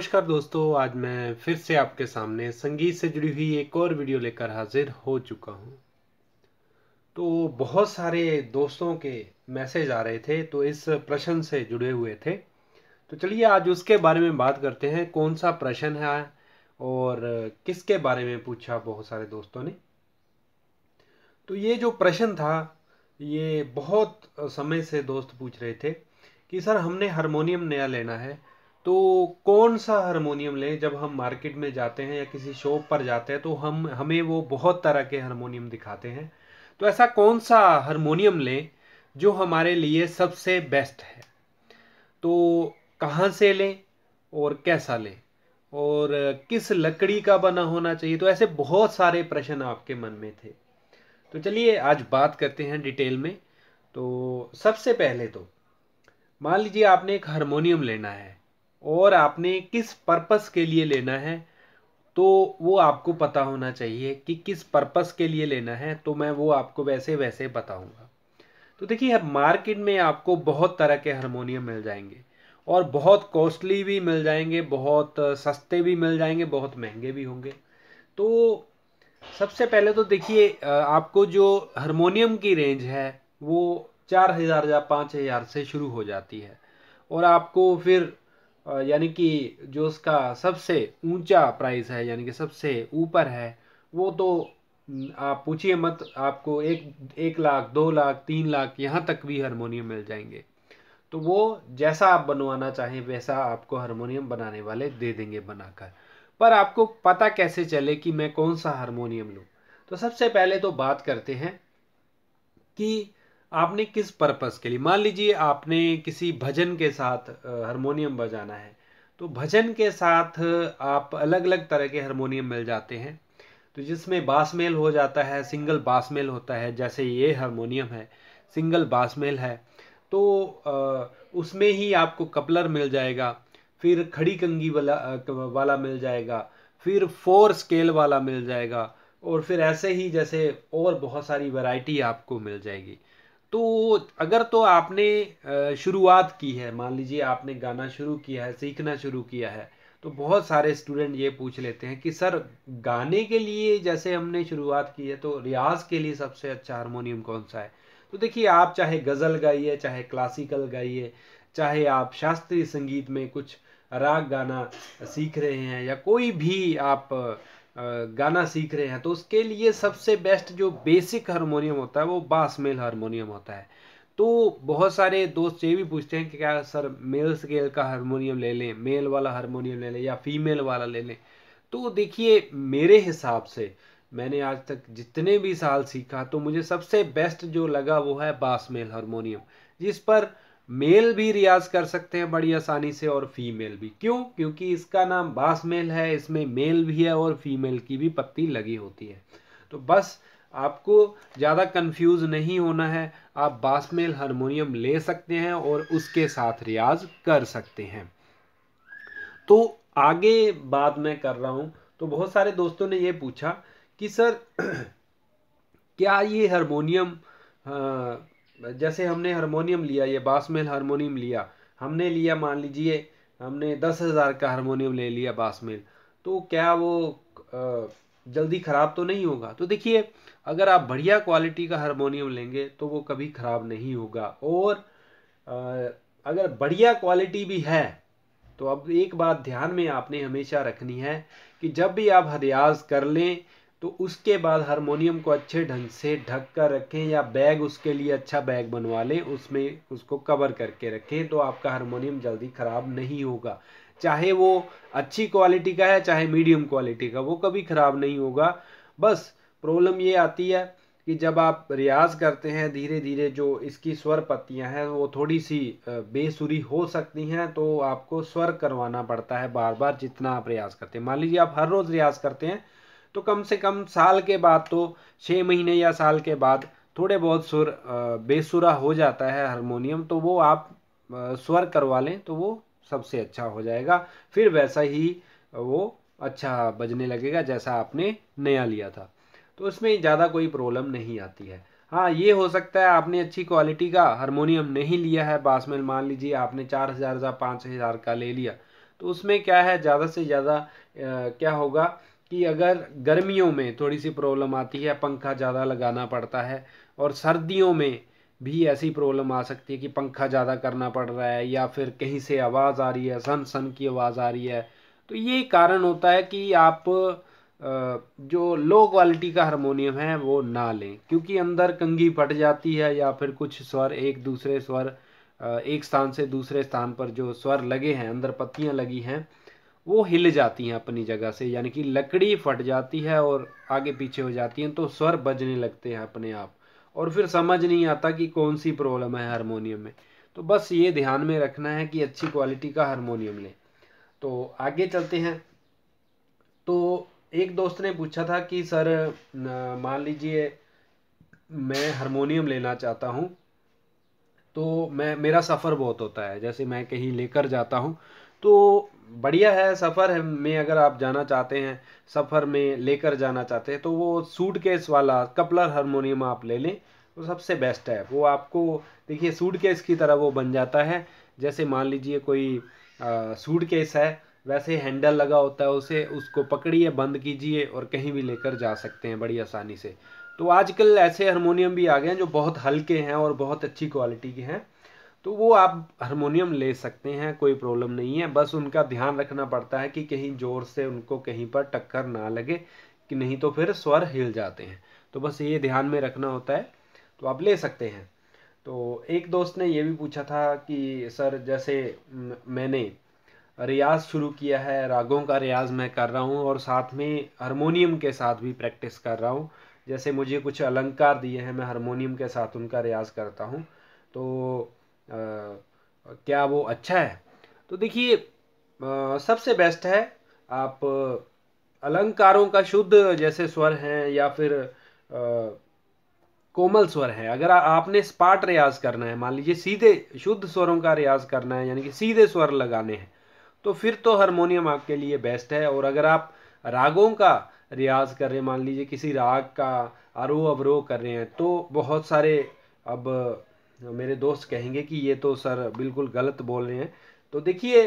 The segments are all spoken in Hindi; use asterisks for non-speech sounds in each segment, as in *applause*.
नमस्कार दोस्तों आज मैं फिर से आपके सामने संगीत से जुड़ी हुई एक और वीडियो लेकर हाजिर हो चुका हूं तो बहुत सारे दोस्तों के मैसेज आ रहे थे तो इस प्रश्न से जुड़े हुए थे तो चलिए आज उसके बारे में बात करते हैं कौन सा प्रश्न है और किसके बारे में पूछा बहुत सारे दोस्तों ने तो ये जो प्रश्न था ये बहुत समय से दोस्त पूछ रहे थे कि सर हमने हारमोनियम नया लेना है तो कौन सा हारमोनियम लें जब हम मार्केट में जाते हैं या किसी शॉप पर जाते हैं तो हम हमें वो बहुत तरह के हारमोनियम दिखाते हैं तो ऐसा कौन सा हारमोनियम लें जो हमारे लिए सबसे बेस्ट है तो कहाँ से लें और कैसा लें और किस लकड़ी का बना होना चाहिए तो ऐसे बहुत सारे प्रश्न आपके मन में थे तो चलिए आज बात करते हैं डिटेल में तो सबसे पहले तो मान लीजिए आपने एक हारमोनियम लेना है और आपने किस पर्पस के लिए लेना है तो वो आपको पता होना चाहिए कि किस पर्पस के लिए लेना है तो मैं वो आपको वैसे वैसे बताऊंगा तो देखिए अब मार्केट में आपको बहुत तरह के हारमोनियम मिल जाएंगे और बहुत कॉस्टली भी मिल जाएंगे बहुत सस्ते भी मिल जाएंगे बहुत महंगे भी होंगे तो सबसे पहले तो देखिए आपको जो हारमोनियम की रेंज है वो चार हज़ार या पाँच हज़ार से शुरू हो जाती है और आपको फिर यानी कि जो उसका सबसे ऊंचा प्राइस है यानी कि सबसे ऊपर है वो तो आप पूछिए मत आपको एक एक लाख दो लाख तीन लाख यहाँ तक भी हारमोनियम मिल जाएंगे तो वो जैसा आप बनवाना चाहें वैसा आपको हारमोनियम बनाने वाले दे देंगे बनाकर पर आपको पता कैसे चले कि मैं कौन सा हारमोनियम लूँ तो सबसे पहले तो बात करते हैं कि आपने किस पर्पस के लिए मान लीजिए आपने किसी भजन के साथ हारमोनियम बजाना है तो भजन के साथ आप अलग अलग तरह के हारमोनियम मिल जाते हैं तो जिसमें बासमेल हो जाता है सिंगल बासमेल होता है जैसे ये हारमोनियम है सिंगल बासमेल है तो उसमें ही आपको कपलर मिल जाएगा फिर खड़ी कंगी वाला वाला मिल जाएगा फिर फोर स्केल वाला मिल जाएगा और फिर ऐसे ही जैसे और बहुत सारी वैरायटी आपको मिल जाएगी तो अगर तो आपने शुरुआत की है मान लीजिए आपने गाना शुरू किया है सीखना शुरू किया है तो बहुत सारे स्टूडेंट ये पूछ लेते हैं कि सर गाने के लिए जैसे हमने शुरुआत की है तो रियाज के लिए सबसे अच्छा हारमोनियम कौन सा है तो देखिए आप चाहे गज़ल गाइए चाहे क्लासिकल गाइए चाहे आप शास्त्रीय संगीत में कुछ राग गाना सीख रहे हैं या कोई भी आप गाना सीख रहे हैं तो उसके लिए सबसे बेस्ट जो बेसिक हारमोनियम होता है वो बास मेल हारमोनियम होता है तो बहुत सारे दोस्त ये भी पूछते हैं कि क्या सर मेल स्केल का हारमोनियम ले लें मेल वाला हारमोनियम ले लें या फीमेल वाला ले लें तो देखिए मेरे हिसाब से मैंने आज तक जितने भी साल सीखा तो मुझे सबसे बेस्ट जो लगा वो है बास मेल हारमोनियम जिस पर मेल भी रियाज कर सकते हैं बड़ी आसानी से और फीमेल भी क्यों क्योंकि इसका नाम बास मेल है इसमें मेल भी है और फीमेल की भी पत्ती लगी होती है तो बस आपको ज़्यादा कंफ्यूज नहीं होना है आप बासमेल हारमोनियम ले सकते हैं और उसके साथ रियाज कर सकते हैं तो आगे बात में कर रहा हूँ तो बहुत सारे दोस्तों ने ये पूछा कि सर *clears throat* क्या ये हारमोनियम जैसे हमने हारमोनियम लिया ये बासमेल हारमोनियम लिया हमने लिया मान लीजिए हमने दस हज़ार का हारमोनियम ले लिया बासमेल तो क्या वो जल्दी ख़राब तो नहीं होगा तो देखिए अगर आप बढ़िया क्वालिटी का हारमोनियम लेंगे तो वो कभी ख़राब नहीं होगा और अगर बढ़िया क्वालिटी भी है तो अब एक बात ध्यान में आपने हमेशा रखनी है कि जब भी आप हरियाज कर लें तो उसके बाद हारमोनियम को अच्छे ढंग से ढक कर रखें या बैग उसके लिए अच्छा बैग बनवा लें उसमें उसको कवर करके रखें तो आपका हारमोनियम जल्दी ख़राब नहीं होगा चाहे वो अच्छी क्वालिटी का है चाहे मीडियम क्वालिटी का वो कभी ख़राब नहीं होगा बस प्रॉब्लम ये आती है कि जब आप रियाज करते हैं धीरे धीरे जो इसकी स्वर पत्तियां हैं वो थोड़ी सी बेसुरी हो सकती हैं तो आपको स्वर करवाना पड़ता है बार बार जितना आप रियाज करते हैं मान लीजिए आप हर रोज़ रियाज करते हैं तो कम से कम साल के बाद तो छः महीने या साल के बाद थोड़े बहुत सुर बेसुरा हो जाता है हारमोनियम तो वो आप स्वर करवा लें तो वो सबसे अच्छा हो जाएगा फिर वैसा ही वो अच्छा बजने लगेगा जैसा आपने नया लिया था तो उसमें ज़्यादा कोई प्रॉब्लम नहीं आती है हाँ ये हो सकता है आपने अच्छी क्वालिटी का हारमोनियम नहीं लिया है बासमेल मान लीजिए आपने चार हज़ार या पाँच हज़ार का ले लिया तो उसमें क्या है ज़्यादा से ज़्यादा क्या होगा कि अगर गर्मियों में थोड़ी सी प्रॉब्लम आती है पंखा ज़्यादा लगाना पड़ता है और सर्दियों में भी ऐसी प्रॉब्लम आ सकती है कि पंखा ज़्यादा करना पड़ रहा है या फिर कहीं से आवाज़ आ रही है सन सन की आवाज़ आ रही है तो ये कारण होता है कि आप जो लो क्वालिटी का हारमोनियम है वो ना लें क्योंकि अंदर कंगी फट जाती है या फिर कुछ स्वर एक दूसरे स्वर एक स्थान से दूसरे स्थान पर जो स्वर लगे हैं अंदर पत्तियां लगी हैं वो हिल जाती हैं अपनी जगह से यानी कि लकड़ी फट जाती है और आगे पीछे हो जाती हैं तो स्वर बजने लगते हैं अपने आप और फिर समझ नहीं आता कि कौन सी प्रॉब्लम है हारमोनियम में तो बस ये ध्यान में रखना है कि अच्छी क्वालिटी का हारमोनियम लें तो आगे चलते हैं तो एक दोस्त ने पूछा था कि सर मान लीजिए मैं हारमोनियम लेना चाहता हूँ तो मैं मेरा सफ़र बहुत होता है जैसे मैं कहीं लेकर जाता हूँ तो बढ़िया है सफ़र में अगर आप जाना चाहते हैं सफ़र में लेकर जाना चाहते हैं तो वो सूट केस वाला कपलर हारमोनियम आप ले लें वो सबसे बेस्ट है वो आपको देखिए सूट केस की तरह वो बन जाता है जैसे मान लीजिए कोई सूट केस है वैसे हैंडल लगा होता है उसे उसको पकड़िए बंद कीजिए और कहीं भी लेकर जा सकते हैं बड़ी आसानी से तो आजकल ऐसे हारमोनियम भी आ गए हैं जो बहुत हल्के हैं और बहुत अच्छी क्वालिटी के हैं तो वो आप हारमोनियम ले सकते हैं कोई प्रॉब्लम नहीं है बस उनका ध्यान रखना पड़ता है कि कहीं ज़ोर से उनको कहीं पर टक्कर ना लगे कि नहीं तो फिर स्वर हिल जाते हैं तो बस ये ध्यान में रखना होता है तो आप ले सकते हैं तो एक दोस्त ने ये भी पूछा था कि सर जैसे मैंने रियाज़ शुरू किया है रागों का रियाज़ मैं कर रहा हूँ और साथ में हारमोनियम के साथ भी प्रैक्टिस कर रहा हूँ जैसे मुझे कुछ अलंकार दिए हैं मैं हारमोनियम के साथ उनका रियाज़ करता हूँ तो क्या वो अच्छा है तो देखिए सबसे बेस्ट है आप अलंकारों का शुद्ध जैसे स्वर हैं या फिर आ, कोमल स्वर है अगर आ, आपने स्पाट रियाज करना है मान लीजिए सीधे शुद्ध स्वरों का रियाज करना है यानी कि सीधे स्वर लगाने हैं तो फिर तो हारमोनियम आपके लिए बेस्ट है और अगर आप रागों का रियाज कर रहे हैं मान लीजिए किसी राग का आरोह अवरोह कर रहे हैं तो बहुत सारे अब हाँ, मेरे दोस्त कहेंगे कि ये तो सर बिल्कुल गलत बोल रहे हैं तो देखिए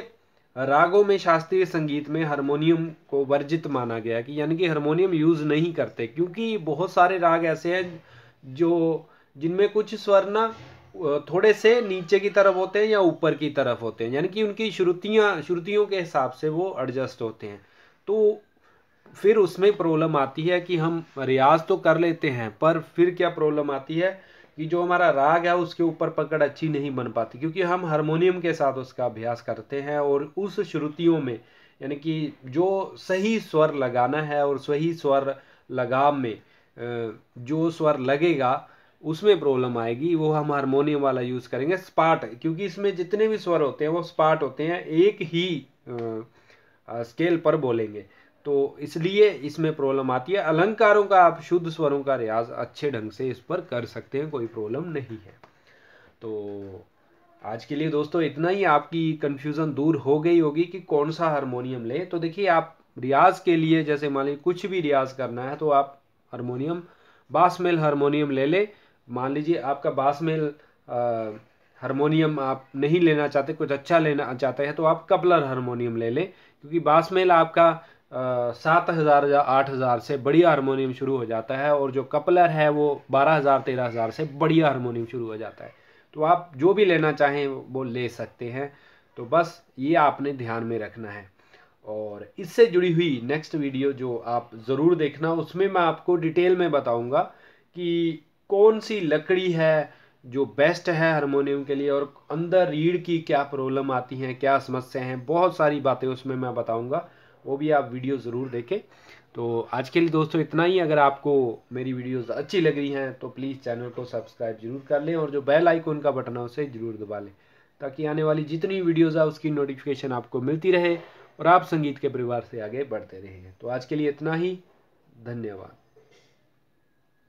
रागों में शास्त्रीय संगीत में हारमोनियम को वर्जित माना गया कि यानी कि हारमोनियम यूज़ नहीं करते क्योंकि बहुत सारे राग ऐसे हैं जो जिनमें कुछ स्वर ना थोड़े से नीचे की तरफ होते हैं या ऊपर की तरफ होते हैं यानी कि उनकी श्रुतियाँ श्रुतियों के हिसाब से वो एडजस्ट होते हैं तो फिर उसमें प्रॉब्लम आती है कि हम रियाज तो कर लेते हैं पर फिर क्या प्रॉब्लम आती है कि जो हमारा राग है उसके ऊपर पकड़ अच्छी नहीं बन पाती क्योंकि हम हारमोनियम के साथ उसका अभ्यास करते हैं और उस श्रुतियों में यानी कि जो सही स्वर लगाना है और सही स्वर लगाव में जो स्वर लगेगा उसमें प्रॉब्लम आएगी वो हम हारमोनियम वाला यूज़ करेंगे स्पाट क्योंकि इसमें जितने भी स्वर होते हैं वो स्पाट होते हैं एक ही स्केल पर बोलेंगे तो इसलिए इसमें प्रॉब्लम आती है अलंकारों का आप शुद्ध स्वरों का रियाज अच्छे ढंग से इस पर कर सकते हैं कोई प्रॉब्लम नहीं है तो आज के लिए दोस्तों इतना ही आपकी कन्फ्यूज़न दूर हो गई होगी कि कौन सा हारमोनियम लें तो देखिए आप रियाज के लिए जैसे मान लीजिए कुछ भी रियाज करना है तो आप हारमोनियम बासमेल हारमोनियम ले लें मान लीजिए आपका बासमेल हारमोनियम आप नहीं लेना चाहते कुछ अच्छा लेना चाहते हैं तो आप कपलर हारमोनियम ले लें क्योंकि बासमेल आपका सात हज़ार या आठ हज़ार से बढ़िया हारमोनियम शुरू हो जाता है और जो कपलर है वो बारह हज़ार तेरह हज़ार से बढ़िया हारमोनियम शुरू हो जाता है तो आप जो भी लेना चाहें वो ले सकते हैं तो बस ये आपने ध्यान में रखना है और इससे जुड़ी हुई नेक्स्ट वीडियो जो आप ज़रूर देखना उसमें मैं आपको डिटेल में बताऊँगा कि कौन सी लकड़ी है जो बेस्ट है हारमोनियम के लिए और अंदर रीढ़ की क्या प्रॉब्लम आती हैं क्या समस्याएँ हैं बहुत सारी बातें उसमें मैं बताऊँगा वो भी आप वीडियो ज़रूर देखें तो आज के लिए दोस्तों इतना ही अगर आपको मेरी वीडियोस अच्छी लग रही हैं तो प्लीज़ चैनल को सब्सक्राइब जरूर कर लें और जो बेल आइकॉन का बटन है उसे ज़रूर दबा लें ताकि आने वाली जितनी वीडियोज़ है उसकी नोटिफिकेशन आपको मिलती रहे और आप संगीत के परिवार से आगे बढ़ते रहें तो आज के लिए इतना ही धन्यवाद